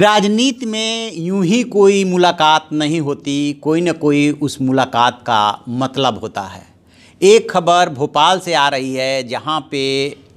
राजनीति में यूं ही कोई मुलाकात नहीं होती कोई ना कोई उस मुलाकात का मतलब होता है एक खबर भोपाल से आ रही है जहाँ पे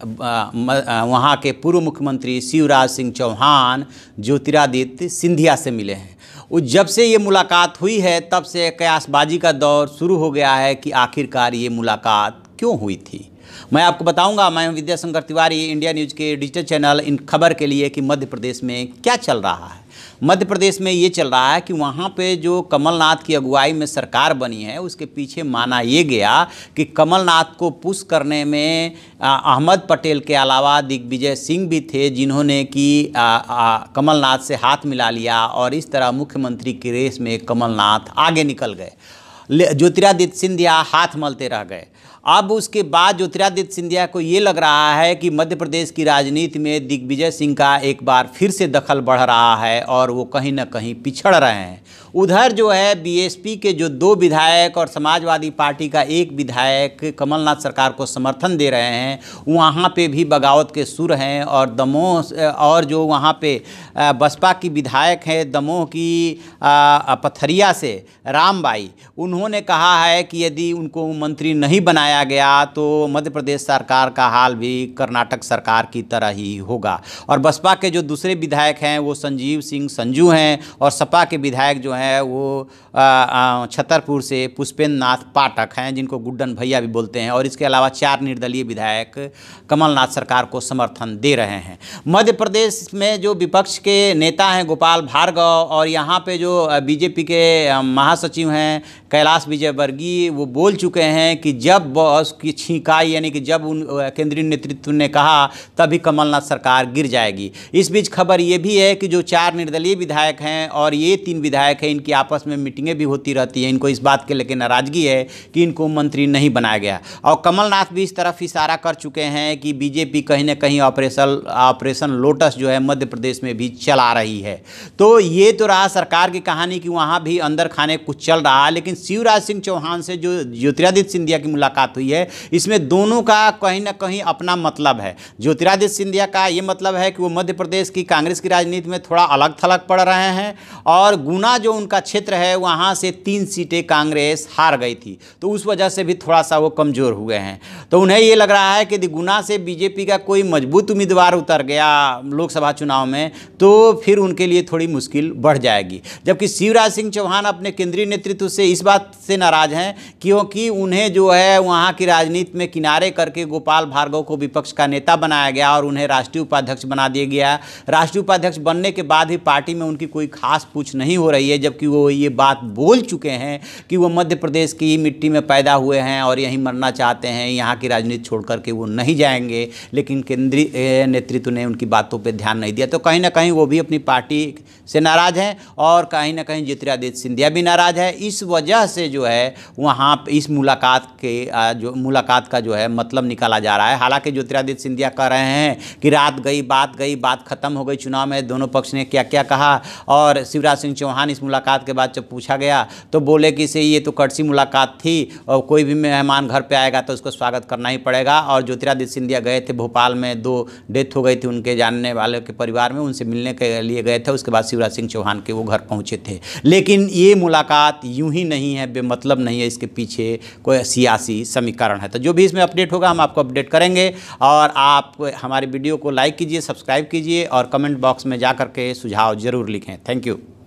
वहाँ के पूर्व मुख्यमंत्री शिवराज सिंह चौहान ज्योतिरादित्य सिंधिया से मिले हैं वो जब से ये मुलाकात हुई है तब से कयासबाजी का दौर शुरू हो गया है कि आखिरकार ये मुलाकात क्यों हुई थी मैं आपको बताऊंगा मैं विद्याशंकर तिवारी इंडिया न्यूज़ के डिजिटल चैनल इन खबर के लिए कि मध्य प्रदेश में क्या चल रहा है मध्य प्रदेश में ये चल रहा है कि वहाँ पे जो कमलनाथ की अगुवाई में सरकार बनी है उसके पीछे माना ये गया कि कमलनाथ को पुश करने में अहमद पटेल के अलावा दिग्विजय सिंह भी थे जिन्होंने कि कमलनाथ से हाथ मिला लिया और इस तरह मुख्यमंत्री की रेस में कमलनाथ आगे निकल गए ज्योतिरादित्य सिंधिया हाथ मलते रह गए अब उसके बाद ज्योतिरादित्य सिंधिया को ये लग रहा है कि मध्य प्रदेश की राजनीति में दिग्विजय सिंह का एक बार फिर से दखल बढ़ रहा है और वो कहीं ना कहीं पिछड़ रहे हैं उधर जो है बीएसपी के जो दो विधायक और समाजवादी पार्टी का एक विधायक कमलनाथ सरकार को समर्थन दे रहे हैं वहाँ पे भी बगावत के सुर हैं और दमोह और जो वहाँ पे बसपा की विधायक हैं दमोह की पथरिया से रामबाई उन्होंने कहा है कि यदि उनको मंत्री नहीं बनाया गया तो मध्य प्रदेश सरकार का हाल भी कर्नाटक सरकार की तरह ही होगा और बसपा के जो दूसरे विधायक हैं वो संजीव सिंह संजू हैं और सपा के विधायक जो हैं हैं वो छतरपुर से पुष्पेंद्र नाथ पाठक हैं जिनको गुड्डन भैया भी बोलते हैं और इसके अलावा चार निर्दलीय विधायक कमलनाथ सरकार को समर्थन दे रहे हैं मध्य प्रदेश में जो विपक्ष के नेता हैं गोपाल भार्गव और यहाँ पे जो बीजेपी के महासचिव हैं कैलाश विजयवर्गीय वो बोल चुके हैं कि जब बॉस की छींकाई यानी कि जब उन केंद्रीय नेतृत्व ने कहा तभी कमलनाथ सरकार गिर जाएगी इस बीच खबर ये भी है कि जो चार निर्दलीय विधायक हैं और ये तीन विधायक हैं हैं इनकी आपस में मीटिंगें भी होती रहती है इनको इस बात के लेकर नाराज़गी है कि इनको मंत्री नहीं बनाया गया और कमलनाथ भी इस तरफ इशारा कर चुके हैं कि बीजेपी कहीं ना कहीं ऑपरेशन ऑपरेशन लोटस जो है मध्य प्रदेश में भी चला रही है तो ये तो रहा सरकार की कहानी कि वहाँ भी अंदर खाने कुछ चल रहा है लेकिन शिवराज सिंह चौहान से जो ज्योतिरादित्य सिंधिया की मुलाकात हुई है इसमें दोनों का कहीं ना कहीं अपना मतलब है ज्योतिरादित्य सिंधिया का ये मतलब है कि वो मध्य प्रदेश की कांग्रेस की राजनीति में थोड़ा अलग थलग पड़ रहे हैं और गुना जो उनका क्षेत्र है वहाँ से तीन सीटें कांग्रेस हार गई थी तो उस वजह से भी थोड़ा सा वो कमज़ोर हुए हैं तो उन्हें ये लग रहा है कि गुना से बीजेपी का कोई मजबूत उम्मीदवार उतर गया लोकसभा चुनाव में तो फिर उनके लिए थोड़ी मुश्किल बढ़ जाएगी जबकि शिवराज सिंह चौहान अपने केंद्रीय नेतृत्व से इस बात से नाराज़ हैं क्योंकि उन्हें जो है वहाँ की राजनीति में किनारे करके गोपाल भार्गव को विपक्ष का नेता बनाया गया और उन्हें राष्ट्रीय उपाध्यक्ष बना दिया गया राष्ट्रीय उपाध्यक्ष बनने के बाद भी पार्टी में उनकी कोई खास पूछ नहीं हो रही है जबकि वो ये बात बोल चुके हैं कि वो मध्य प्रदेश की मिट्टी में पैदा हुए हैं और यहीं मरना चाहते हैं यहाँ की राजनीति छोड़ करके वो नहीं जाएंगे लेकिन केंद्रीय नेतृत्व ने उनकी बातों पर ध्यान नहीं दिया तो कहीं ना कहीं वो भी अपनी पार्टी से नाराज़ हैं और कहीं ना कहीं ज्योतिरादित्य सिंधिया भी नाराज़ है इस वजह से जो है वहाँ इस मुलाकात के जो मुलाकात का जो है मतलब निकाला जा रहा है हालांकि ज्योतिरादित्य सिंधिया कह रहे हैं कि रात गई बात गई बात खत्म हो गई चुनाव में दोनों पक्ष ने क्या क्या कहा और शिवराज सिंह चौहान इस मुलाकात मुलाकात के बाद जब पूछा गया तो बोले कि से ये तो कड़सी मुलाकात थी और कोई भी मेहमान घर पर आएगा तो उसको स्वागत करना ही पड़ेगा और ज्योतिरादित्य सिंधिया गए थे भोपाल में दो डेथ हो गई थी उनके जानने वाले के परिवार में उनसे मिलने के लिए गए थे उसके बाद शिवराज सिंह चौहान के वो घर पहुँचे थे लेकिन ये मुलाकात यूँ ही नहीं है बेमतलब नहीं है इसके पीछे कोई सियासी समीकरण है तो जो भी इसमें अपडेट होगा हम आपको अपडेट करेंगे और आप हमारे वीडियो को लाइक कीजिए सब्सक्राइब कीजिए और कमेंट बॉक्स में जा करके सुझाव ज़रूर लिखें थैंक यू